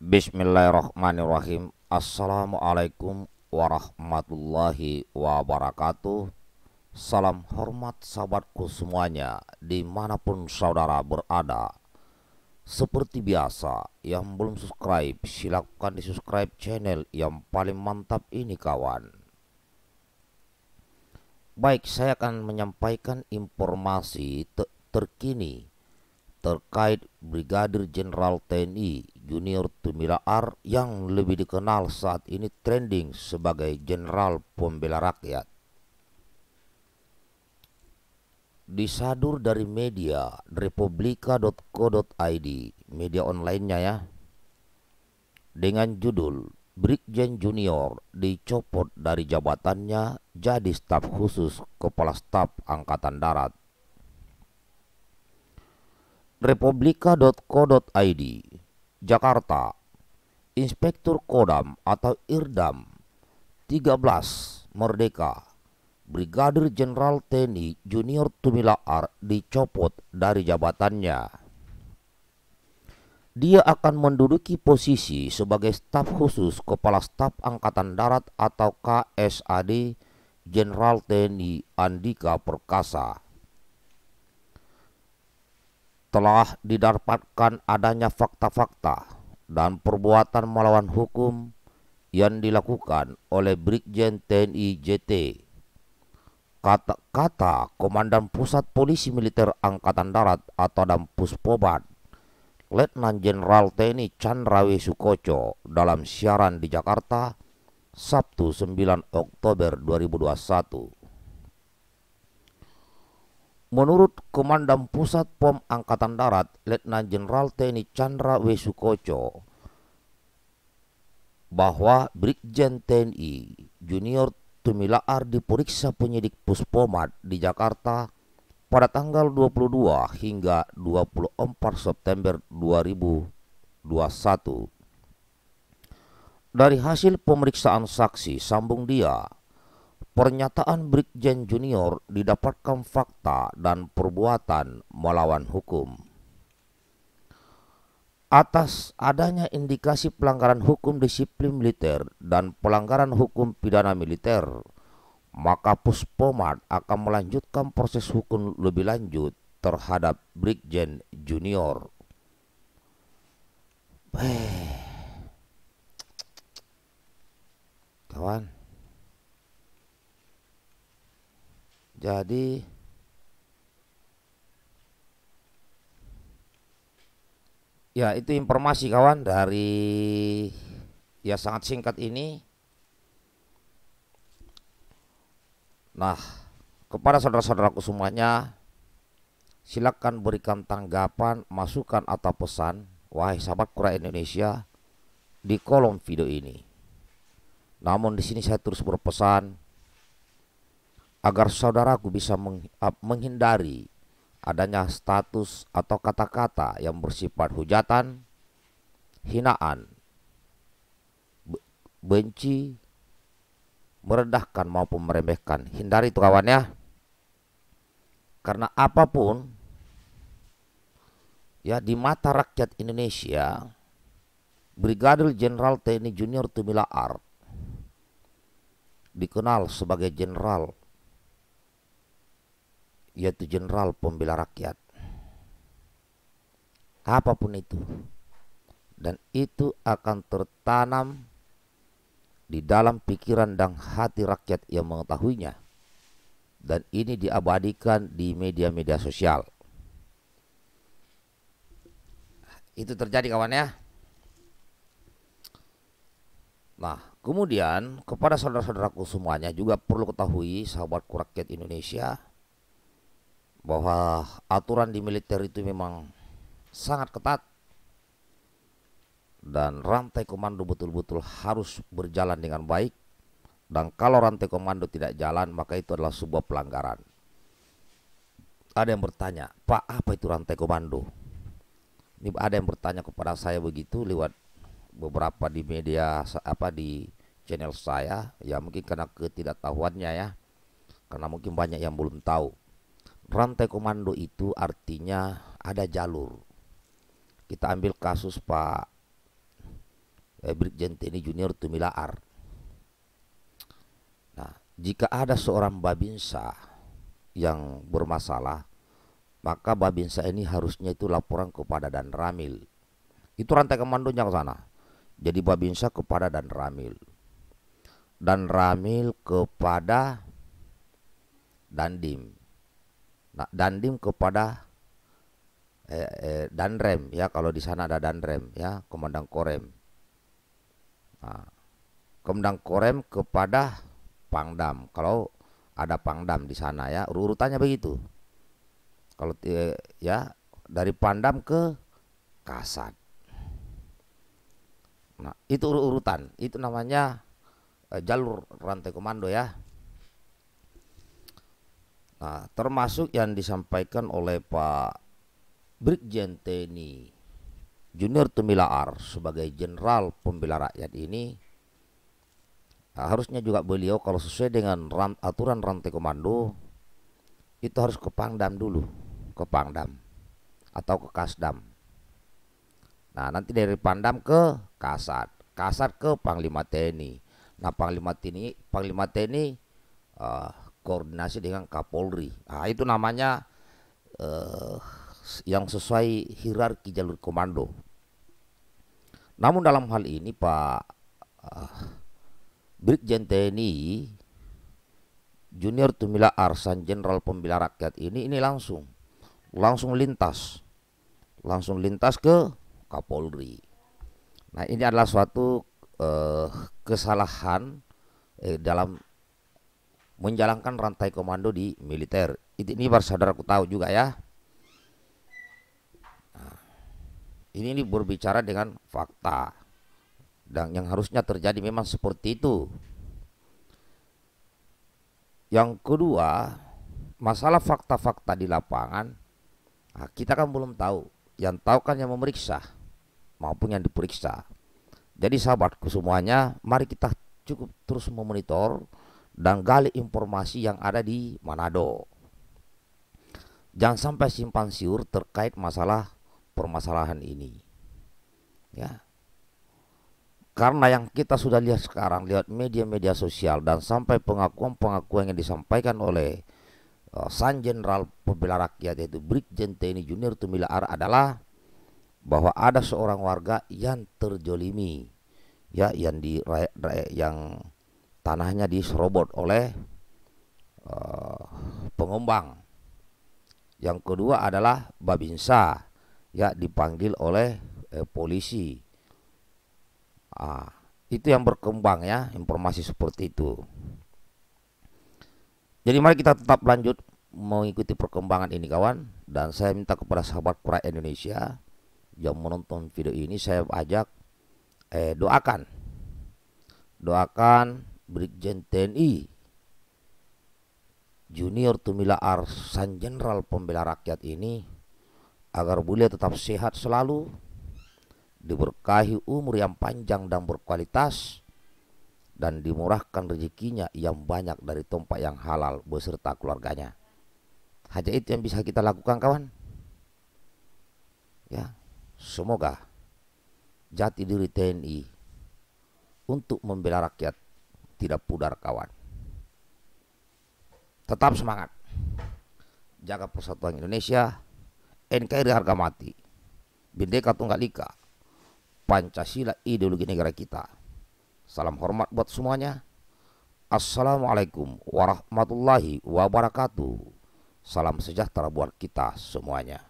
Bismillahirrahmanirrahim Assalamualaikum warahmatullahi wabarakatuh Salam hormat sahabatku semuanya dimanapun saudara berada Seperti biasa yang belum subscribe silahkan di subscribe channel yang paling mantap ini kawan Baik saya akan menyampaikan informasi te terkini terkait Brigadir Jenderal TNI Junior Ar yang lebih dikenal saat ini trending sebagai Jenderal Pembela Rakyat. Disadur dari media republika.co.id, media onlinenya ya, dengan judul Brigjen Junior dicopot dari jabatannya jadi staf khusus Kepala Staf Angkatan Darat. Republika.co.id Jakarta, Inspektur Kodam atau Irdam 13 Merdeka, Brigadir Jenderal TNI Junior Tumilaar dicopot dari jabatannya. Dia akan menduduki posisi sebagai staf khusus Kepala Staf Angkatan Darat atau KSAD Jenderal TNI Andika Perkasa telah didapatkan adanya fakta-fakta dan perbuatan melawan hukum yang dilakukan oleh Brigjen TNI JT. Kata-kata Komandan Pusat Polisi Militer Angkatan Darat atau Dampus Pobat, Letnan Jenderal TNI Chandrawi Sukoco dalam siaran di Jakarta, Sabtu 9 Oktober 2021. Menurut Komandan Pusat POM Angkatan Darat, Letnan Jenderal TNI Chandra W. Sukoco, bahwa Brigjen TNI Junior Tumilaar diperiksa penyidik Puspomat di Jakarta pada tanggal 22 hingga 24 September 2021. Dari hasil pemeriksaan saksi sambung dia, Pernyataan Brigjen Junior didapatkan fakta dan perbuatan melawan hukum. Atas adanya indikasi pelanggaran hukum disiplin militer dan pelanggaran hukum pidana militer, maka Puspomat akan melanjutkan proses hukum lebih lanjut terhadap Brigjen Junior. Beh. Kawan. Jadi ya itu informasi kawan dari ya sangat singkat ini. Nah, kepada saudara-saudaraku semuanya, silakan berikan tanggapan, masukan atau pesan, wahai sahabat kura Indonesia, di kolom video ini. Namun di sini saya terus berpesan, agar saudaraku bisa menghindari adanya status atau kata-kata yang bersifat hujatan, hinaan, benci, merendahkan maupun meremehkan. Hindari itu kawan ya. Karena apapun ya di mata rakyat Indonesia Brigadir Jenderal TNI Junior Tumila Art dikenal sebagai jenderal yaitu jenderal pembela rakyat. Apapun itu. Dan itu akan tertanam di dalam pikiran dan hati rakyat yang mengetahuinya. Dan ini diabadikan di media-media sosial. Itu terjadi kawan ya. Nah, Kemudian kepada saudara-saudaraku semuanya juga perlu ketahui sahabatku rakyat Indonesia bahwa aturan di militer itu memang sangat ketat dan rantai komando betul-betul harus berjalan dengan baik dan kalau rantai komando tidak jalan maka itu adalah sebuah pelanggaran ada yang bertanya Pak apa itu rantai komando ini ada yang bertanya kepada saya begitu lewat beberapa di media apa di channel saya ya mungkin karena ketidaktahuannya ya karena mungkin banyak yang belum tahu rantai komando itu artinya ada jalur. Kita ambil kasus Pak eh, Brigjen TNI Junior Tumilaar. Nah, jika ada seorang babinsa yang bermasalah, maka babinsa ini harusnya itu laporan kepada dan ramil. Itu rantai komandonya ke sana. Jadi babinsa kepada dan ramil. Dan ramil kepada dandim dandim kepada eh, eh, danrem ya kalau di sana ada danrem ya komandan korem nah, komandan korem kepada pangdam kalau ada pangdam di sana ya urutannya begitu kalau eh, ya dari pandam ke kasat nah itu urutan itu namanya eh, jalur rantai komando ya Nah, termasuk yang disampaikan oleh Pak Brigjen TNI Junior Tumilaar sebagai Jenderal Pembela Rakyat ini nah, harusnya juga beliau kalau sesuai dengan ran, aturan rantai komando itu harus ke Pangdam dulu, ke Pangdam atau ke Kasdam. Nah, nanti dari Pangdam ke Kasat, Kasat ke Panglima TNI. Nah, Panglima TNI, Panglima TNI eh, koordinasi dengan Kapolri. Nah, itu namanya eh, yang sesuai hierarki jalur komando. Namun dalam hal ini Pak eh, Brigjen TNI Junior Tumila Arsan Jenderal Pembela Rakyat ini ini langsung langsung lintas langsung lintas ke Kapolri. Nah ini adalah suatu eh, kesalahan eh, dalam menjalankan rantai komando di militer. Ini baru saudaraku tahu juga ya. Nah, ini, ini berbicara dengan fakta dan yang harusnya terjadi memang seperti itu. Yang kedua, masalah fakta-fakta di lapangan nah, kita kan belum tahu. Yang tahu kan yang memeriksa maupun yang diperiksa. Jadi sahabatku semuanya, mari kita cukup terus memonitor dan gali informasi yang ada di Manado. Jangan sampai simpan siur terkait masalah permasalahan ini. Ya. Karena yang kita sudah lihat sekarang lihat media-media sosial dan sampai pengakuan-pengakuan yang disampaikan oleh uh, San Jenderal Pembela Rakyat yaitu Brigjen TNI Junior Tumila Ar adalah bahwa ada seorang warga yang terjolimi ya yang di yang tanahnya diserobot oleh uh, eh, pengembang. Yang kedua adalah babinsa ya dipanggil oleh eh, polisi. Ah, itu yang berkembang ya informasi seperti itu. Jadi mari kita tetap lanjut mengikuti perkembangan ini kawan dan saya minta kepada sahabat kura Indonesia yang menonton video ini saya ajak eh doakan doakan Brigjen TNI Junior Tumila Arsan Jenderal Pembela Rakyat ini agar beliau tetap sehat selalu diberkahi umur yang panjang dan berkualitas dan dimurahkan rezekinya yang banyak dari tempat yang halal beserta keluarganya. Hanya itu yang bisa kita lakukan kawan. Ya, semoga jati diri TNI untuk membela rakyat tidak pudar kawan. Tetap semangat. Jaga persatuan Indonesia. NKRI harga mati. Bindeka Tunggal Ika. Pancasila ideologi negara kita. Salam hormat buat semuanya. Assalamualaikum warahmatullahi wabarakatuh. Salam sejahtera buat kita semuanya.